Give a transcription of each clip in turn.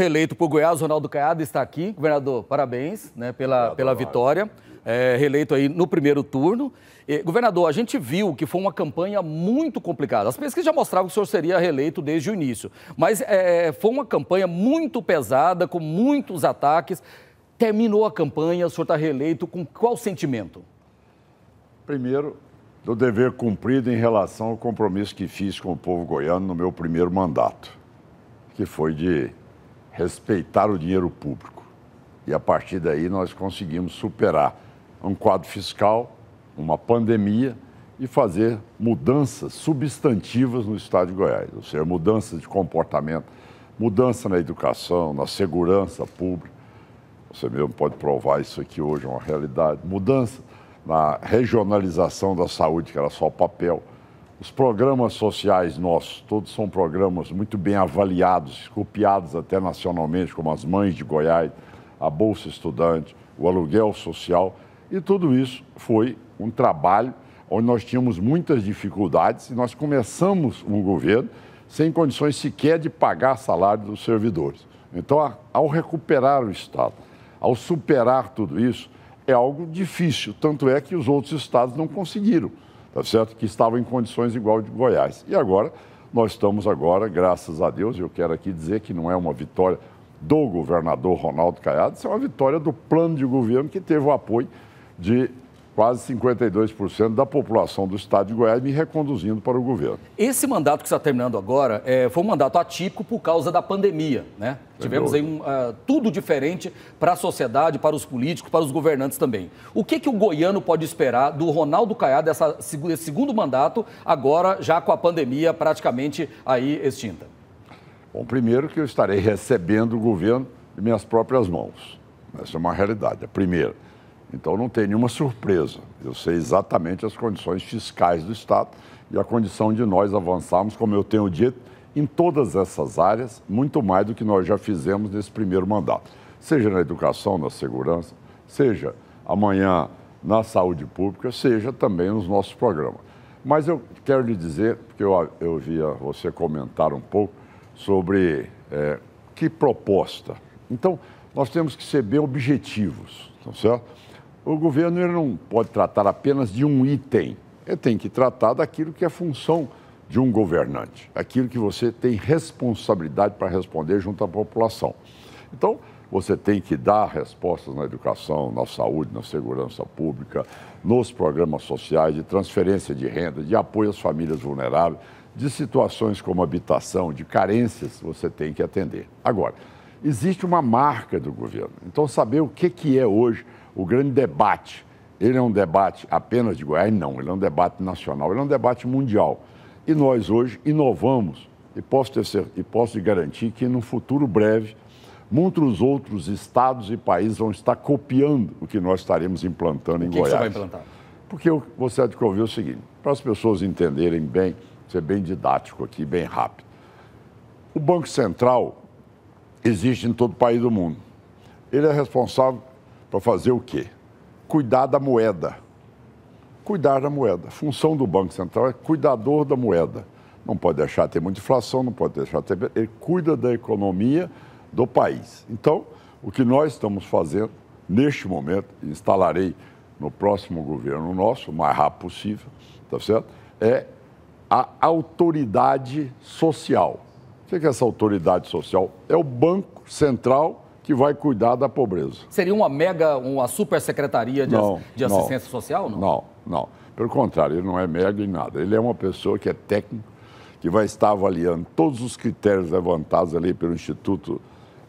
reeleito por Goiás, Ronaldo Caiado está aqui. Governador, parabéns né, pela, pela vitória. É, reeleito aí no primeiro turno. E, governador, a gente viu que foi uma campanha muito complicada. As pesquisas já mostravam que o senhor seria reeleito desde o início. Mas é, foi uma campanha muito pesada, com muitos ataques. Terminou a campanha, o senhor está reeleito com qual sentimento? Primeiro, do dever cumprido em relação ao compromisso que fiz com o povo goiano no meu primeiro mandato, que foi de respeitar o dinheiro público. E a partir daí nós conseguimos superar um quadro fiscal, uma pandemia e fazer mudanças substantivas no estado de Goiás, ou seja, mudanças de comportamento, mudança na educação, na segurança pública. Você mesmo pode provar isso aqui hoje, é uma realidade. Mudança na regionalização da saúde, que era só papel. Os programas sociais nossos, todos são programas muito bem avaliados, copiados até nacionalmente, como as Mães de Goiás, a Bolsa Estudante, o aluguel social, e tudo isso foi um trabalho onde nós tínhamos muitas dificuldades e nós começamos um governo sem condições sequer de pagar salário dos servidores. Então, ao recuperar o Estado, ao superar tudo isso, é algo difícil, tanto é que os outros estados não conseguiram tá certo? Que estavam em condições igual de Goiás. E agora, nós estamos agora, graças a Deus, eu quero aqui dizer que não é uma vitória do governador Ronaldo Caiado, isso é uma vitória do plano de governo que teve o apoio de quase 52% da população do estado de Goiás me reconduzindo para o governo. Esse mandato que está terminando agora é, foi um mandato atípico por causa da pandemia, né? Tivemos aí um, uh, tudo diferente para a sociedade, para os políticos, para os governantes também. O que, que o goiano pode esperar do Ronaldo Caiado, dessa, desse segundo mandato, agora já com a pandemia praticamente aí extinta? Bom, primeiro que eu estarei recebendo o governo de minhas próprias mãos. Essa é uma realidade, é a primeira. Então não tem nenhuma surpresa. Eu sei exatamente as condições fiscais do Estado e a condição de nós avançarmos, como eu tenho dito, em todas essas áreas, muito mais do que nós já fizemos nesse primeiro mandato. Seja na educação, na segurança, seja amanhã na saúde pública, seja também nos nossos programas. Mas eu quero lhe dizer, porque eu, eu via você comentar um pouco sobre é, que proposta. Então, nós temos que ser bem objetivos, tá certo? o governo não pode tratar apenas de um item. Ele tem que tratar daquilo que é função de um governante, aquilo que você tem responsabilidade para responder junto à população. Então, você tem que dar respostas na educação, na saúde, na segurança pública, nos programas sociais de transferência de renda, de apoio às famílias vulneráveis, de situações como habitação, de carências, você tem que atender. Agora, existe uma marca do governo. Então, saber o que, que é hoje o grande debate. Ele é um debate apenas de Goiás? Não, ele é um debate nacional, ele é um debate mundial. E nós hoje inovamos, e posso, ter, e posso te garantir que no futuro breve, muitos outros estados e países vão estar copiando o que nós estaremos implantando em o que Goiás. Que você vai implantar? Porque eu, você há de ouvir o seguinte, para as pessoas entenderem bem, ser bem didático aqui, bem rápido. O Banco Central existe em todo o país do mundo. Ele é responsável para fazer o quê? Cuidar da moeda. Cuidar da moeda. A função do Banco Central é cuidador da moeda. Não pode deixar ter muita inflação, não pode deixar ter. Ele cuida da economia do país. Então, o que nós estamos fazendo neste momento, instalarei no próximo governo nosso, o mais rápido possível, tá certo? É a autoridade social. O que é essa autoridade social? É o Banco Central que vai cuidar da pobreza. Seria uma mega, uma super secretaria de, não, de assistência social? Não? não, não. Pelo contrário, ele não é mega em nada. Ele é uma pessoa que é técnico, que vai estar avaliando todos os critérios levantados ali pelo Instituto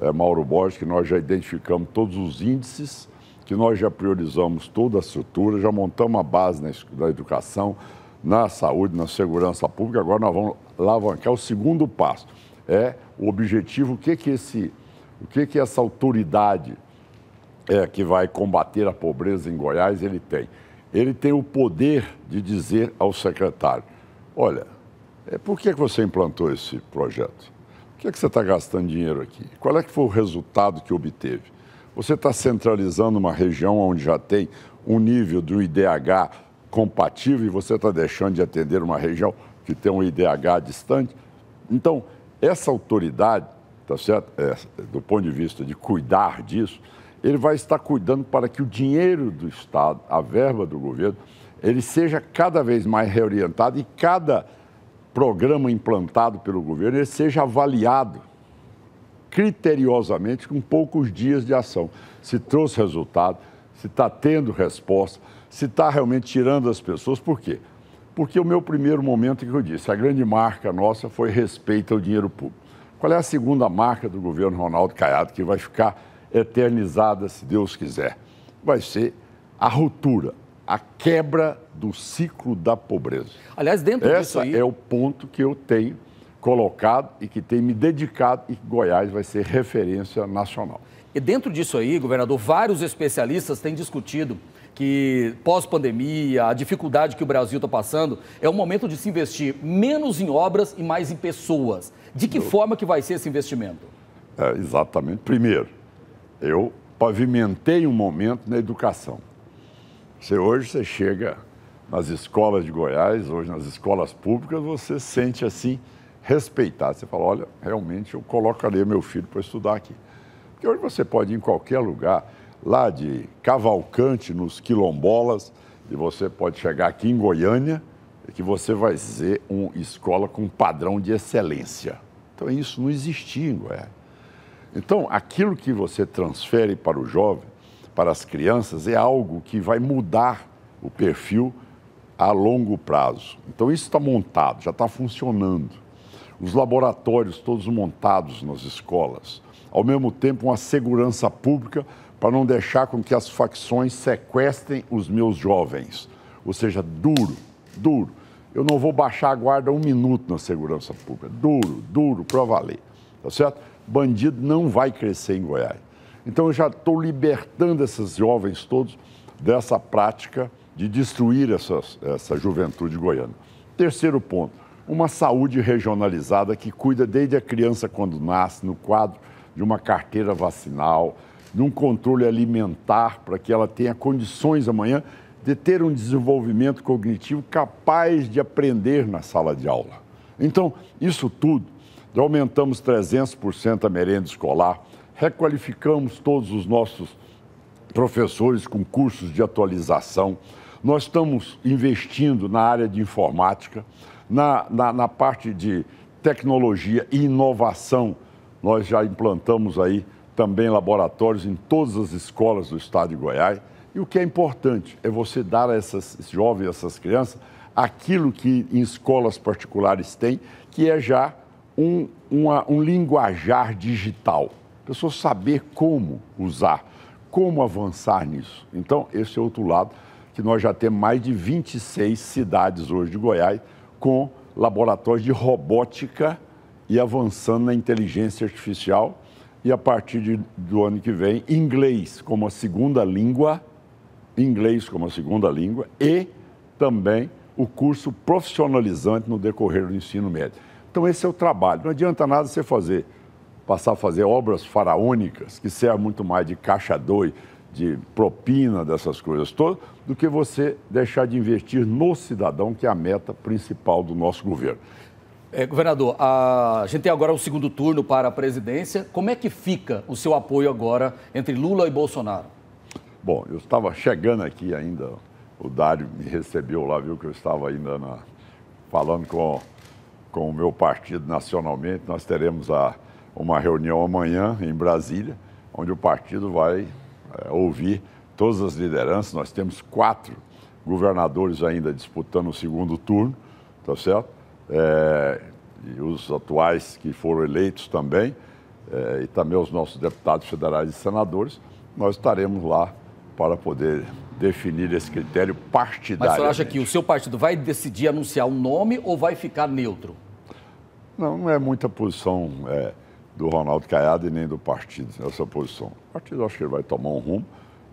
eh, Mauro Borges, que nós já identificamos todos os índices, que nós já priorizamos toda a estrutura, já montamos uma base na, na educação, na saúde, na segurança pública. Agora nós vamos alavancar o segundo passo. É o objetivo, o que, que esse o que, que essa autoridade é, que vai combater a pobreza em Goiás ele tem? Ele tem o poder de dizer ao secretário: olha, é, por que, que você implantou esse projeto? Por que, que você está gastando dinheiro aqui? Qual é que foi o resultado que obteve? Você está centralizando uma região onde já tem um nível de IDH compatível e você está deixando de atender uma região que tem um IDH distante? Então, essa autoridade tá certo? É, do ponto de vista de cuidar disso, ele vai estar cuidando para que o dinheiro do Estado, a verba do governo, ele seja cada vez mais reorientado e cada programa implantado pelo governo ele seja avaliado criteriosamente com poucos dias de ação. Se trouxe resultado, se está tendo resposta, se está realmente tirando as pessoas. Por quê? Porque o meu primeiro momento é que eu disse, a grande marca nossa foi respeito ao dinheiro público. Qual é a segunda marca do governo Ronaldo Caiado que vai ficar eternizada, se Deus quiser? Vai ser a ruptura, a quebra do ciclo da pobreza. Aliás, dentro Essa disso aí... é o ponto que eu tenho colocado e que tem me dedicado e que Goiás vai ser referência nacional. E dentro disso aí, governador, vários especialistas têm discutido que pós-pandemia, a dificuldade que o Brasil está passando, é o momento de se investir menos em obras e mais em pessoas. De que eu... forma que vai ser esse investimento? É, exatamente. Primeiro, eu pavimentei um momento na educação. Você hoje você chega nas escolas de Goiás, hoje nas escolas públicas, você sente assim respeitar. Você fala, olha, realmente eu colocaria meu filho para estudar aqui. Porque hoje você pode ir em qualquer lugar lá de Cavalcante, nos Quilombolas, e você pode chegar aqui em Goiânia, que você vai ser uma escola com padrão de excelência. Então, isso não existia em Goiás. Então, aquilo que você transfere para o jovem, para as crianças, é algo que vai mudar o perfil a longo prazo. Então, isso está montado, já está funcionando. Os laboratórios todos montados nas escolas. Ao mesmo tempo, uma segurança pública para não deixar com que as facções sequestrem os meus jovens. Ou seja, duro, duro. Eu não vou baixar a guarda um minuto na segurança pública. Duro, duro, para valer. Tá certo? Bandido não vai crescer em Goiás. Então eu já estou libertando esses jovens todos dessa prática de destruir essas, essa juventude goiana. Terceiro ponto, uma saúde regionalizada que cuida desde a criança quando nasce, no quadro de uma carteira vacinal, de um controle alimentar para que ela tenha condições amanhã de ter um desenvolvimento cognitivo capaz de aprender na sala de aula. Então, isso tudo, aumentamos 300% a merenda escolar, requalificamos todos os nossos professores com cursos de atualização, nós estamos investindo na área de informática, na, na, na parte de tecnologia e inovação, nós já implantamos aí também laboratórios em todas as escolas do estado de Goiás. E o que é importante é você dar a essas jovens, essas crianças, aquilo que em escolas particulares tem, que é já um, uma, um linguajar digital. A pessoa saber como usar, como avançar nisso. Então, esse é outro lado, que nós já temos mais de 26 cidades hoje de Goiás com laboratórios de robótica e avançando na inteligência artificial e a partir de, do ano que vem, inglês como a segunda língua, inglês como a segunda língua e também o curso profissionalizante no decorrer do ensino médio. Então esse é o trabalho. Não adianta nada você fazer, passar a fazer obras faraônicas, que servem muito mais de caixa doi, de propina, dessas coisas todas, do que você deixar de investir no cidadão, que é a meta principal do nosso governo. É, governador, a gente tem agora o segundo turno para a presidência. Como é que fica o seu apoio agora entre Lula e Bolsonaro? Bom, eu estava chegando aqui ainda, o Dário me recebeu lá, viu que eu estava ainda na, falando com, com o meu partido nacionalmente. Nós teremos a, uma reunião amanhã em Brasília, onde o partido vai é, ouvir todas as lideranças. Nós temos quatro governadores ainda disputando o segundo turno, tá certo? é, e os atuais que foram eleitos também, é, e também os nossos deputados federais e senadores, nós estaremos lá para poder definir esse critério partidário. Mas você acha que o seu partido vai decidir anunciar um nome ou vai ficar neutro? Não, não é muita posição é, do Ronaldo Caiado e nem do partido essa posição. O partido acho que ele vai tomar um rumo.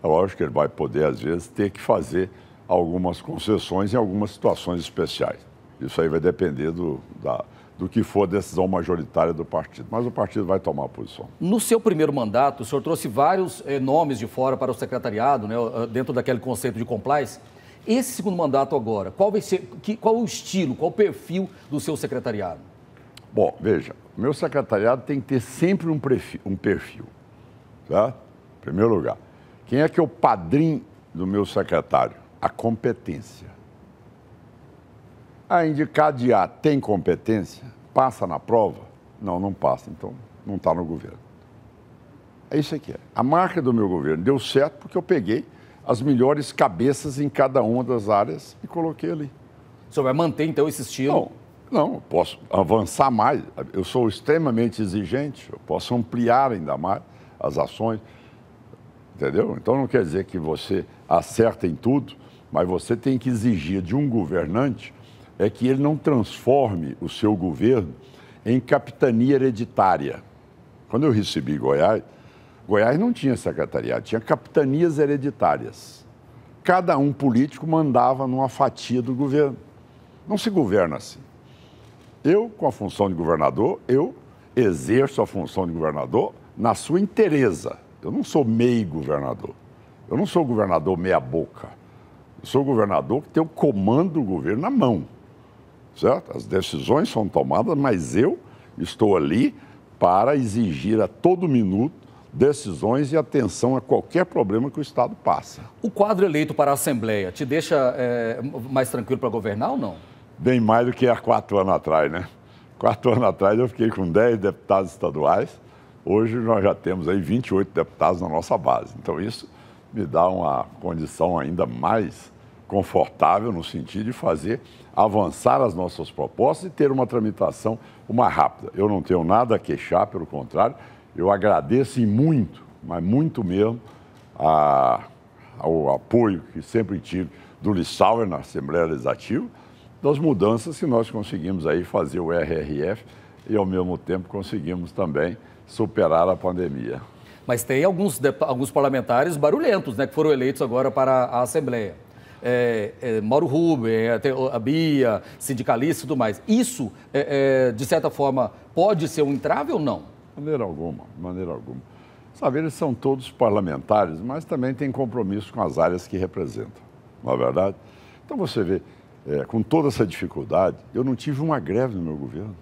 É lógico que ele vai poder, às vezes, ter que fazer algumas concessões em algumas situações especiais. Isso aí vai depender do, da, do que for a decisão majoritária do partido. Mas o partido vai tomar a posição. No seu primeiro mandato, o senhor trouxe vários eh, nomes de fora para o secretariado, né, eh, dentro daquele conceito de compliance. Esse segundo mandato agora, qual, vai ser, que, qual o estilo, qual o perfil do seu secretariado? Bom, veja, meu secretariado tem que ter sempre um perfil. Um perfil tá? Em primeiro lugar, quem é que é o padrinho do meu secretário? A competência. A indicado A tem competência? Passa na prova? Não, não passa, então não está no governo. É isso aqui. É. A marca é do meu governo deu certo porque eu peguei as melhores cabeças em cada uma das áreas e coloquei ali. O senhor vai manter, então, esse estilo? Não, não posso avançar mais. Eu sou extremamente exigente, eu posso ampliar ainda mais as ações. Entendeu? Então não quer dizer que você acerta em tudo, mas você tem que exigir de um governante é que ele não transforme o seu governo em capitania hereditária. Quando eu recebi Goiás, Goiás não tinha secretariado, tinha capitanias hereditárias. Cada um político mandava numa fatia do governo. Não se governa assim. Eu, com a função de governador, eu exerço a função de governador na sua inteireza. Eu não sou meio governador. Eu não sou governador meia boca. Eu sou governador que tem o comando do governo na mão certo? As decisões são tomadas, mas eu estou ali para exigir a todo minuto decisões e atenção a qualquer problema que o Estado passa. O quadro eleito para a Assembleia te deixa é, mais tranquilo para governar ou não? Bem mais do que há quatro anos atrás, né? Quatro anos atrás eu fiquei com dez deputados estaduais, hoje nós já temos aí 28 deputados na nossa base. Então isso me dá uma condição ainda mais confortável no sentido de fazer avançar as nossas propostas e ter uma tramitação uma rápida. Eu não tenho nada a queixar, pelo contrário, eu agradeço muito, mas muito mesmo, a, ao apoio que sempre tive do Lissauer na Assembleia Legislativa, das mudanças que nós conseguimos aí fazer o RRF e, ao mesmo tempo, conseguimos também superar a pandemia. Mas tem alguns, alguns parlamentares barulhentos, né, que foram eleitos agora para a Assembleia é, é, Mauro Ruben, até a Bia, sindicalista, e tudo mais. Isso, é, é, de certa forma, pode ser um entrave ou não? maneira alguma, maneira alguma. Sabe, eles são todos parlamentares, mas também têm compromisso com as áreas que representam, não é verdade? Então você vê, é, com toda essa dificuldade, eu não tive uma greve no meu governo.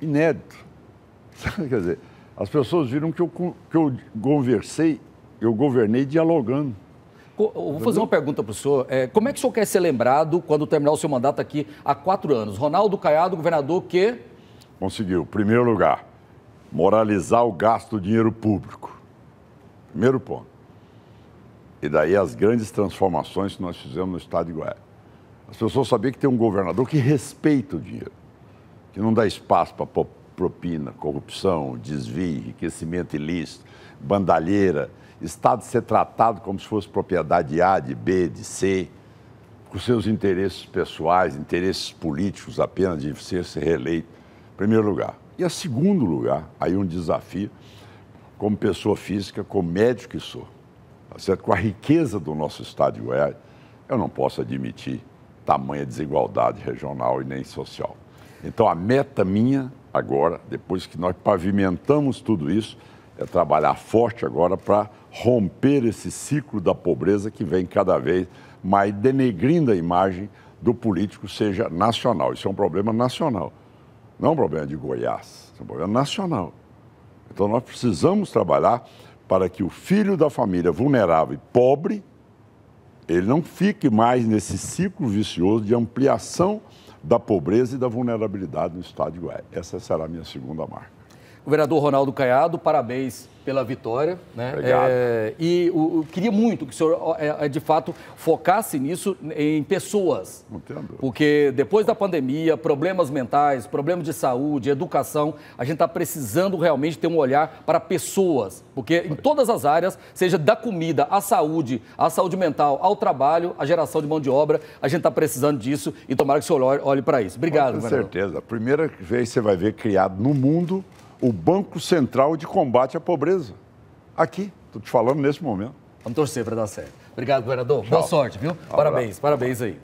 Inédito. Quer dizer, as pessoas viram que eu, que eu conversei eu governei dialogando. Vou fazer uma pergunta para o senhor. É, como é que o senhor quer ser lembrado quando terminar o seu mandato aqui há quatro anos? Ronaldo Caiado, governador que. Conseguiu, primeiro lugar, moralizar o gasto do dinheiro público. Primeiro ponto. E daí as grandes transformações que nós fizemos no estado de Goiás. As pessoas sabiam que tem um governador que respeita o dinheiro, que não dá espaço para propina, corrupção, desvio, enriquecimento ilícito, bandalheira Estado ser tratado como se fosse propriedade de A, de B, de C, com seus interesses pessoais, interesses políticos apenas de ser, ser reeleito, em primeiro lugar. E a segundo lugar, aí um desafio, como pessoa física, como médico que sou, tá certo? com a riqueza do nosso Estado de Goiás, eu não posso admitir tamanha desigualdade regional e nem social. Então, a meta minha agora, depois que nós pavimentamos tudo isso, é trabalhar forte agora para romper esse ciclo da pobreza que vem cada vez mais denegrindo a imagem do político, seja nacional. Isso é um problema nacional, não é um problema de Goiás, é um problema nacional. Então nós precisamos trabalhar para que o filho da família vulnerável e pobre ele não fique mais nesse ciclo vicioso de ampliação da pobreza e da vulnerabilidade no estado de Goiás. Essa será a minha segunda marca vereador Ronaldo Caiado, parabéns pela vitória. Né? Obrigado. É, e o, queria muito que o senhor, é, é, de fato, focasse nisso em pessoas. Entendo. Porque depois da pandemia, problemas mentais, problemas de saúde, educação, a gente está precisando realmente ter um olhar para pessoas. Porque em todas as áreas, seja da comida à saúde, à saúde mental, ao trabalho, à geração de mão de obra, a gente está precisando disso e tomara que o senhor olhe, olhe para isso. Obrigado, Com certeza. primeira vez você vai ver criado no mundo o Banco Central de Combate à Pobreza. Aqui, estou te falando nesse momento. Vamos torcer para dar certo. Obrigado, governador. Tchau. Boa sorte, viu? parabéns, parabéns aí.